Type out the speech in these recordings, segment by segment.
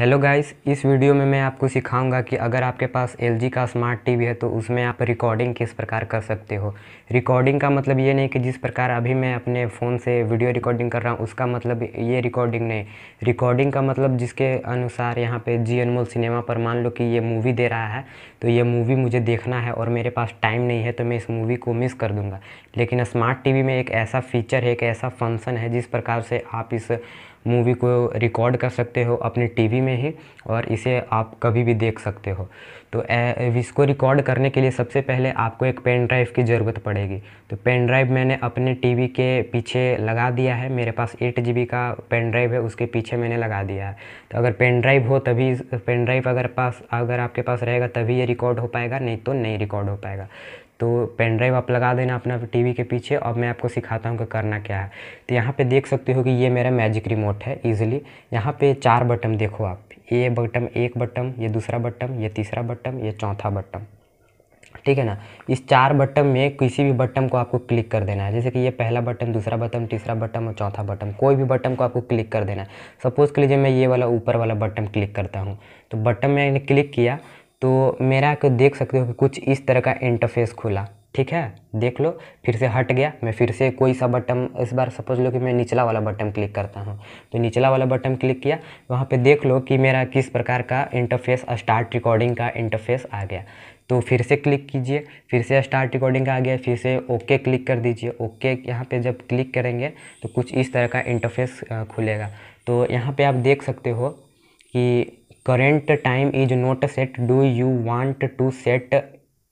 hello guys इस video में मैं आपको सिखाऊंगा कि अगर आपके पास एल का स्मार्ट टीवी है तो उसमें आप रिकॉर्डिंग किस प्रकार कर सकते हो रिकॉर्डिंग का मतलब ये नहीं कि जिस प्रकार अभी मैं अपने फ़ोन से वीडियो रिकॉर्डिंग कर रहा हूँ उसका मतलब ये रिकॉर्डिंग नहीं रिकॉर्डिंग का मतलब जिसके अनुसार यहाँ पर जी अनमोल सिनेमा पर मान लो कि ये मूवी दे रहा है तो ये मूवी मुझे देखना है और मेरे पास टाइम नहीं है तो मैं इस मूवी को मिस कर दूँगा लेकिन स्मार्ट टी में एक ऐसा फीचर है एक ऐसा फंक्शन है जिस प्रकार से आप इस मूवी को रिकॉर्ड कर सकते हो अपने टीवी में ही और इसे आप कभी भी देख सकते हो तो इसको रिकॉर्ड करने के लिए सबसे पहले आपको एक पेन ड्राइव की ज़रूरत पड़ेगी तो पेन ड्राइव मैंने अपने टीवी के पीछे लगा दिया है मेरे पास एट जी का पेन ड्राइव है उसके पीछे मैंने लगा दिया है तो अगर पेन ड्राइव हो तभी पेन ड्राइव अगर पास अगर आपके पास रहेगा तभी ये रिकॉर्ड हो पाएगा नहीं तो नहीं रिकॉर्ड हो पाएगा तो पेन ड्राइव आप लगा देना अपना टीवी के पीछे और मैं आपको सिखाता हूँ कि करना क्या है तो यहाँ पे देख सकते हो कि ये मेरा मैजिक रिमोट है इजीली यहाँ पे चार बटन देखो आप ये बटन एक बटन ये दूसरा बटन ये तीसरा बटन ये चौथा बटन ठीक है ना इस चार बटन में किसी भी बटन को आपको क्लिक कर देना है जैसे कि ये पहला बटन दूसरा बटन तीसरा बटन और चौथा बटन कोई भी बटन को आपको क्लिक कर देना है सपोज़ के लीजिए मैं ये वाला ऊपर वाला बटन क्लिक करता हूँ तो बटन मैंने क्लिक किया तो मेरा को तो देख सकते हो कि कुछ इस तरह का इंटरफेस खुला ठीक है देख लो फिर से हट गया मैं फिर से कोई सा बटन इस बार सपोज लो कि मैं निचला वाला बटन क्लिक करता हूँ तो निचला वाला बटन क्लिक किया वहाँ पे देख लो कि मेरा किस प्रकार का इंटरफेस स्टार्ट रिकॉर्डिंग का इंटरफेस आ गया तो फिर से क्लिक कीजिए फिर से स्टार्ट रिकॉर्डिंग का आ गया फिर से ओके क्लिक कर दीजिए ओके यहाँ पर जब क्लिक करेंगे तो कुछ इस तरह का इंटरफेस खुलेगा तो यहाँ पर आप देख सकते हो कि current time is not set do you want to set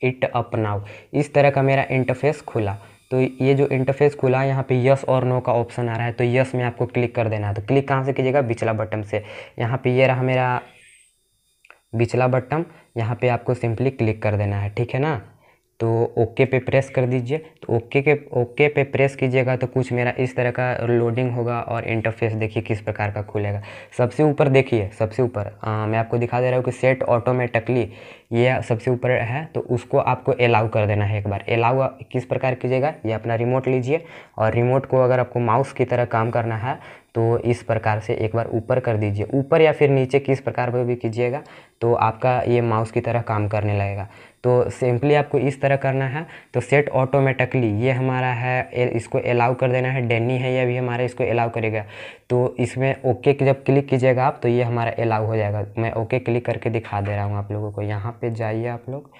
it up now इस तरह का मेरा इंटरफेस खुला तो ये जो इंटरफेस खुला है यहाँ पे यस और नो का ऑप्शन आ रहा है तो यस में आपको क्लिक कर देना है तो क्लिक कहाँ से कीजिएगा बिचला बटन से यहाँ पे ये रहा मेरा बिचला बटन यहाँ पे आपको सिंपली क्लिक कर देना है ठीक है ना तो ओके पे प्रेस कर दीजिए तो ओके के ओके पे प्रेस कीजिएगा तो कुछ मेरा इस तरह का लोडिंग होगा और इंटरफेस देखिए किस प्रकार का खुलेगा सबसे ऊपर देखिए सबसे ऊपर मैं आपको दिखा दे रहा हूँ कि सेट ऑटोमेटिकली ये सबसे ऊपर है तो उसको आपको अलाउ कर देना है एक बार अलाउ किस प्रकार कीजिएगा ये अपना रिमोट लीजिए और रिमोट को अगर आपको माउस की तरह काम करना है तो इस प्रकार से एक बार ऊपर कर दीजिए ऊपर या फिर नीचे किस प्रकार पर भी कीजिएगा तो आपका ये माउस की तरह काम करने लगेगा तो सिंपली आपको इस तरह करना है तो सेट ऑटोमेटिकली ये हमारा है इसको अलाउ कर देना है डेनी है ये भी हमारा इसको अलाउ करेगा तो इसमें ओके जब क्लिक कीजिएगा आप तो ये हमारा अलाउ हो जाएगा मैं ओके क्लिक करके दिखा दे रहा हूँ आप लोगों को यहाँ पे जाइए आप लोग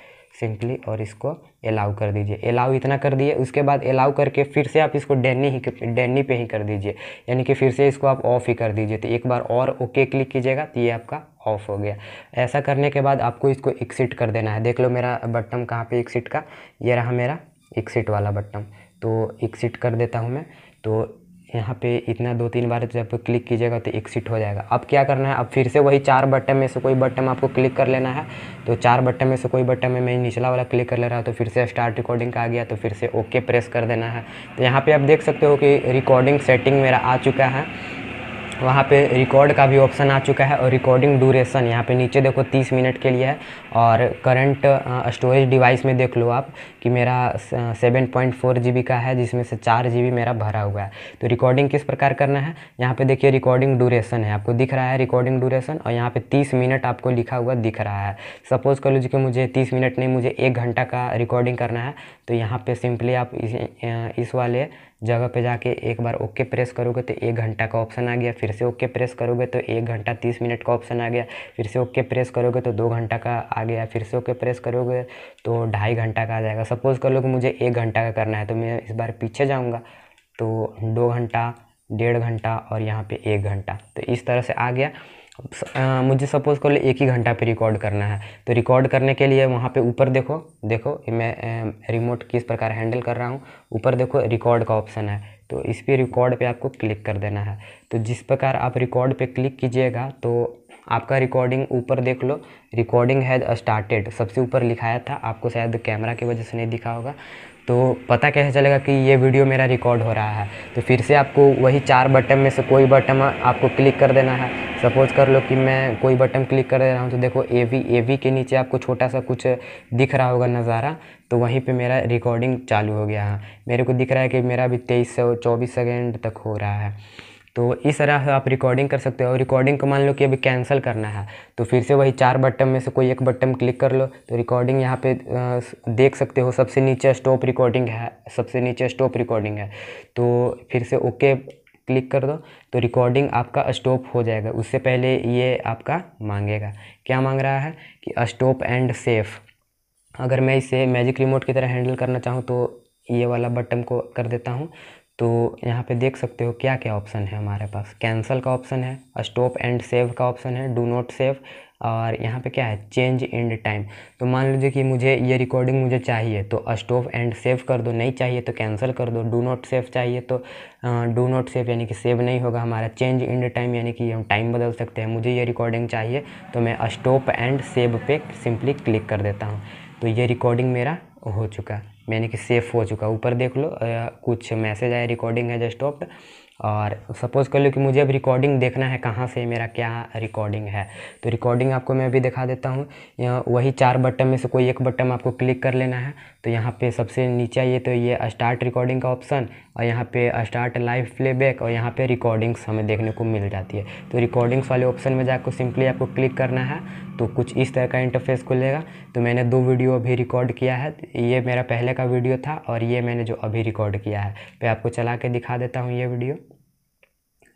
सिंपली और इसको अलाउ कर दीजिए अलाउ इतना कर दिए उसके बाद अलाउ करके फिर से आप इसको डेनी ही डेनी पे ही कर दीजिए यानी कि फिर से इसको आप ऑफ़ ही कर दीजिए तो एक बार और ओके क्लिक कीजिएगा तो ये आपका ऑफ हो गया ऐसा करने के बाद आपको इसको एक्सिट कर देना है देख लो मेरा बटन कहाँ पर एक्सिट का ये रहा मेरा एक्सिट वाला बटन तो एक्सिट कर देता हूँ मैं तो यहाँ पे इतना दो तीन बार जब क्लिक कीजिएगा तो एक्सिट हो जाएगा अब क्या करना है अब फिर से वही चार बटन में से कोई बटन आपको क्लिक कर लेना है तो चार बटन में से कोई बटन में मैं निचला वाला क्लिक कर ले रहा हूँ तो फिर से स्टार्ट रिकॉर्डिंग का आ गया तो फिर से ओके प्रेस कर देना है तो यहाँ पर आप देख सकते हो कि रिकॉर्डिंग सेटिंग मेरा आ चुका है वहाँ पे रिकॉर्ड का भी ऑप्शन आ चुका है और रिकॉर्डिंग ड्यूरेशन यहाँ पे नीचे देखो 30 मिनट के लिए है और करंट स्टोरेज डिवाइस में देख लो आप कि मेरा 7.4 जीबी का है जिसमें से चार जी मेरा भरा हुआ है तो रिकॉर्डिंग किस प्रकार करना है यहाँ पे देखिए रिकॉर्डिंग ड्यूरेशन है आपको दिख रहा है रिकॉर्डिंग ड्यूरेशन और यहाँ पर तीस मिनट आपको लिखा हुआ दिख रहा है सपोज़ कर लीजिए कि मुझे तीस मिनट नहीं मुझे एक घंटा का रिकॉर्डिंग करना है तो यहाँ पर सिंपली आप इस वाले जगह पे जाके एक बार ओके प्रेस करोगे तो एक घंटा का ऑप्शन आ गया फिर से ओके प्रेस करोगे तो एक घंटा तीस मिनट का ऑप्शन आ गया फिर से ओके प्रेस करोगे तो दो घंटा का आ गया फिर से ओके प्रेस करोगे तो ढाई घंटा का आ जाएगा सपोज़ कर लो कि मुझे एक घंटा का करना है तो मैं इस बार पीछे जाऊँगा तो दो घंटा डेढ़ घंटा और यहाँ पे एक घंटा तो इस तरह से आ गया आ, मुझे सपोज़ कर लो एक ही घंटा पे रिकॉर्ड करना है तो रिकॉर्ड करने के लिए वहाँ पे ऊपर देखो देखो मैं रिमोट किस प्रकार हैंडल कर रहा हूँ ऊपर देखो रिकॉर्ड का ऑप्शन है तो इस पर रिकॉर्ड पे आपको क्लिक कर देना है तो जिस प्रकार आप रिकॉर्ड पे क्लिक कीजिएगा तो आपका रिकॉर्डिंग ऊपर देख लो रिकॉर्डिंग हैज़ स्टार्टेड सबसे ऊपर लिखाया था आपको शायद कैमरा की वजह से नहीं दिखा होगा तो पता कैसे चलेगा कि ये वीडियो मेरा रिकॉर्ड हो रहा है तो फिर से आपको वही चार बटन में से कोई बटन आपको क्लिक कर देना है सपोज़ कर लो कि मैं कोई बटन क्लिक कर दे रहा हूँ तो देखो ए वी ए वी के नीचे आपको छोटा सा कुछ दिख रहा होगा नज़ारा तो वहीं पे मेरा रिकॉर्डिंग चालू हो गया है मेरे को दिख रहा है कि मेरा अभी तेईस से चौबीस सेकेंड तक हो रहा है तो इस तरह से आप रिकॉर्डिंग कर सकते हो और रिकॉर्डिंग को मान लो कि अभी कैंसिल करना है तो फिर से वही चार बटन में से कोई एक बटन क्लिक कर लो तो रिकॉर्डिंग यहाँ पे देख सकते हो सबसे नीचे स्टॉप रिकॉर्डिंग है सबसे नीचे स्टॉप रिकॉर्डिंग है तो फिर से ओके क्लिक कर दो तो रिकॉर्डिंग आपका स्टॉप हो जाएगा उससे पहले ये आपका मांगेगा क्या मांग रहा है कि स्टॉप एंड सेफ अगर मैं इसे मैजिक रिमोट की तरह हैंडल करना चाहूँ तो ये वाला बटन को कर देता हूँ तो यहाँ पे देख सकते हो क्या क्या ऑप्शन है हमारे पास कैंसिल का ऑप्शन है स्टॉप एंड सेव का ऑप्शन है डू नॉट सेव और यहाँ पे क्या है चेंज एंड टाइम तो मान लीजिए कि मुझे ये रिकॉर्डिंग मुझे चाहिए तो स्टॉप एंड सेव कर दो नहीं चाहिए तो कैंसिल कर दो डू नॉट सेव चाहिए तो डू नॉट सेव यानी कि सेव नहीं होगा हमारा चेंज एंड टाइम यानी कि हम टाइम बदल सकते हैं मुझे ये रिकॉर्डिंग चाहिए तो मैं स्टॉप एंड सेव पे सिंपली क्लिक कर देता हूँ तो ये रिकॉर्डिंग मेरा हो चुका यानी कि सेफ हो चुका ऊपर देख लो कुछ मैसेज आया रिकॉर्डिंग है जस्ट स्टॉप्ड और सपोज़ कर लो कि मुझे अब रिकॉर्डिंग देखना है कहाँ से मेरा क्या रिकॉर्डिंग है तो रिकॉर्डिंग आपको मैं अभी दिखा देता हूँ यहाँ वही चार बटन में से कोई एक बटन आपको क्लिक कर लेना है तो यहाँ पे सबसे नीचे ये तो ये स्टार्ट रिकॉर्डिंग का ऑप्शन और यहाँ पे स्टार्ट लाइव प्लेबैक और यहाँ पे रिकॉर्डिंग्स हमें देखने को मिल जाती है तो रिकॉर्डिंग्स वाले ऑप्शन में जाकर सिंपली आपको क्लिक करना है तो कुछ इस तरह का इंटरफेस खुलेगा तो मैंने दो वीडियो अभी रिकॉर्ड किया है ये मेरा पहले का वीडियो था और ये मैंने जो अभी रिकॉर्ड किया है मैं आपको चला के दिखा देता हूँ ये वीडियो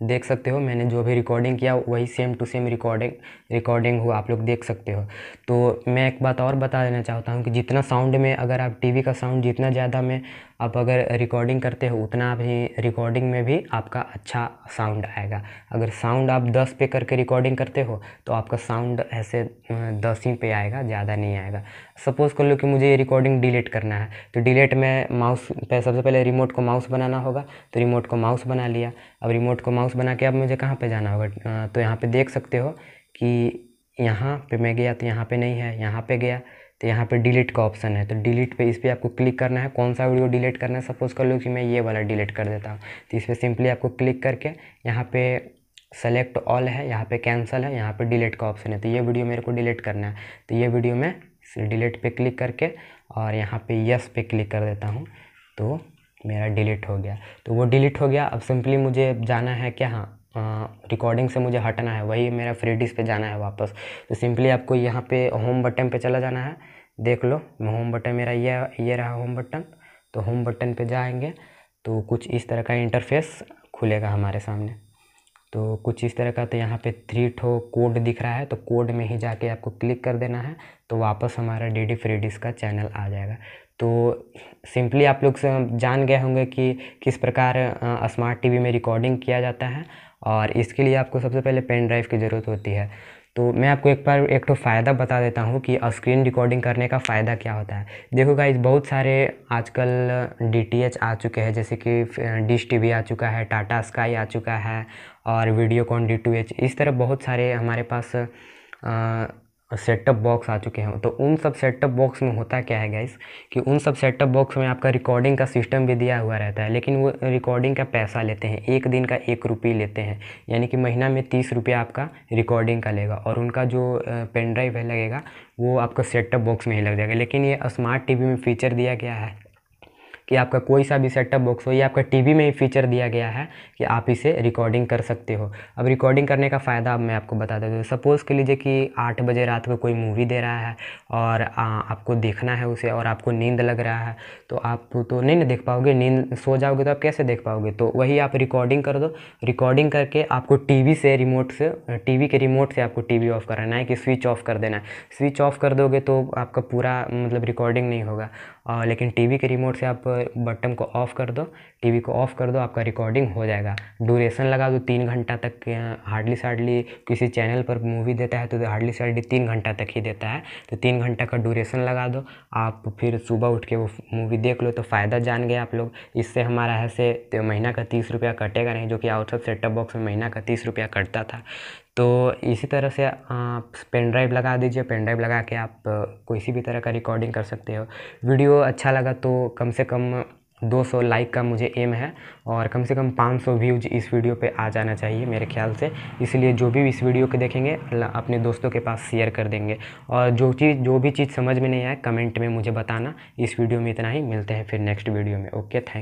देख सकते हो मैंने जो भी रिकॉर्डिंग किया वही same to same recording recording हुआ आप लोग देख सकते हो तो मैं एक बात और बता देना चाहता हूँ कि जितना साउंड में अगर आप टीवी का साउंड जितना ज़्यादा में आप अगर रिकॉर्डिंग करते हो उतना आप रिकॉर्डिंग में भी आपका अच्छा साउंड आएगा अगर साउंड आप दस पे करके रिकॉर्डिंग करते हो तो आपका साउंड ऐसे दस ही पे आएगा ज़्यादा नहीं आएगा सपोज़ कर लो कि मुझे ये रिकॉर्डिंग डिलीट करना है तो डिलीट में माउस पे सबसे पहले रिमोट को माउस बनाना होगा तो रिमोट को माउस बना लिया अब रिमोट को माउस माउस बना के अब मुझे कहाँ पे जाना होगा तो यहाँ पे देख सकते हो कि यहाँ पे मैं गया तो यहाँ पे नहीं है यहाँ पे गया तो यहाँ पे डिलीट का ऑप्शन है तो डिलीट पे इस पर आपको क्लिक करना है कौन सा वीडियो डिलीट करना है सपोज़ कर लो कि मैं ये वाला डिलीट कर देता हूँ तो इस पर सिंपली आपको क्लिक करके यहाँ पे सेलेक्ट ऑल है यहाँ पे कैंसिल है यहाँ पे डिलीट का ऑप्शन है तो ये वीडियो मेरे को डिलीट करना है तो ये वीडियो मैं डिलीट पे क्लिक करके और यहाँ पे यस पे क्लिक कर देता हूँ तो मेरा डिलीट हो गया तो वो डिलीट हो गया अब सिंपली मुझे जाना है क्या हाँ रिकॉर्डिंग से मुझे हटना है वही मेरा फ्री डिस्क पे जाना है वापस तो सिंपली आपको यहाँ पे होम बटन पे चला जाना है देख लो होम बटन मेरा ये ये रहा होम बटन तो होम बटन पे जाएंगे तो कुछ इस तरह का इंटरफेस खुलेगा हमारे सामने तो कुछ इस तरह का तो यहाँ पे थ्री ठो कोड दिख रहा है तो कोड में ही जाके आपको क्लिक कर देना है तो वापस हमारा डी डी फ्री डिस्क का चैनल आ जाएगा तो सिंपली आप लोग जान गए होंगे कि किस प्रकार स्मार्ट टीवी में रिकॉर्डिंग किया जाता है और इसके लिए आपको सबसे पहले पेन ड्राइव की ज़रूरत होती है तो मैं आपको एक बार एक तो फ़ायदा बता देता हूँ कि स्क्रीन रिकॉर्डिंग करने का फ़ायदा क्या होता है देखो गाइज बहुत सारे आजकल डी आ चुके हैं जैसे कि डिश टी आ चुका है टाटा स्काई आ चुका है और वीडियोकॉन डी टू एच इस तरह बहुत सारे हमारे पास सेटअप बॉक्स आ चुके हैं तो उन सब सेटअप बॉक्स में होता क्या है गाइस कि उन सब सेटअप बॉक्स में आपका रिकॉर्डिंग का सिस्टम भी दिया हुआ रहता है लेकिन वो रिकॉर्डिंग का पैसा लेते हैं एक दिन का एक रुपये लेते हैं यानी कि महीना में तीस रुपये आपका रिकॉर्डिंग का लेगा और उनका जो पेन ड्राइव है लगेगा वो आपका सेटअप बॉक्स में ही लग जाएगा लेकिन ये स्मार्ट टी में फ़ीचर दिया गया है कि आपका कोई सा भी सेटअप बॉक्स हो या आपका टीवी में ही फीचर दिया गया है कि आप इसे रिकॉर्डिंग कर सकते हो अब रिकॉर्डिंग करने का फ़ायदा अब मैं आपको बता दूँ सपोज़ के लीजिए कि आठ बजे रात को कोई मूवी दे रहा है और आ, आपको देखना है उसे और आपको नींद लग रहा है तो आप तो नहीं ना देख पाओगे नींद सो जाओगे तो आप कैसे देख पाओगे तो वही आप रिकॉर्डिंग कर दो रिकॉर्डिंग करके आपको टी से रिमोट से टी के रिमोट से आपको वी ऑफ कराना है कि स्विच ऑफ कर देना है स्विच ऑफ कर दोगे तो आपका पूरा मतलब रिकॉर्डिंग नहीं होगा और लेकिन टीवी के रिमोट से आप बटन को ऑफ़ कर दो टीवी को ऑफ़ कर दो आपका रिकॉर्डिंग हो जाएगा ड्यूरेशन लगा दो तीन घंटा तक हार्डली साडली किसी चैनल पर मूवी देता है तो हार्डली साडली तीन घंटा तक ही देता है तो तीन घंटा का ड्यूरेशन लगा दो आप फिर सुबह उठ के वो मूवी देख लो तो फ़ायदा जान गए आप लोग इससे हमारा ऐसे तो महीना का तीस रुपया कटेगा नहीं जो कि आउटसब सेटअप बॉक्स में महीना का तीस रुपया कटता था तो इसी तरह से आप पेन ड्राइव लगा दीजिए पेन ड्राइव लगा के आप किसी भी तरह का रिकॉर्डिंग कर सकते हो वीडियो अच्छा लगा तो कम से कम 200 लाइक का मुझे एम है और कम से कम 500 व्यूज इस वीडियो पे आ जाना चाहिए मेरे ख्याल से इसलिए जो भी इस वीडियो को देखेंगे अपने दोस्तों के पास शेयर कर देंगे और जो चीज़ जो भी चीज़ समझ में नहीं आए कमेंट में मुझे बताना इस वीडियो में इतना ही मिलते हैं फिर नेक्स्ट वीडियो में ओके थैंक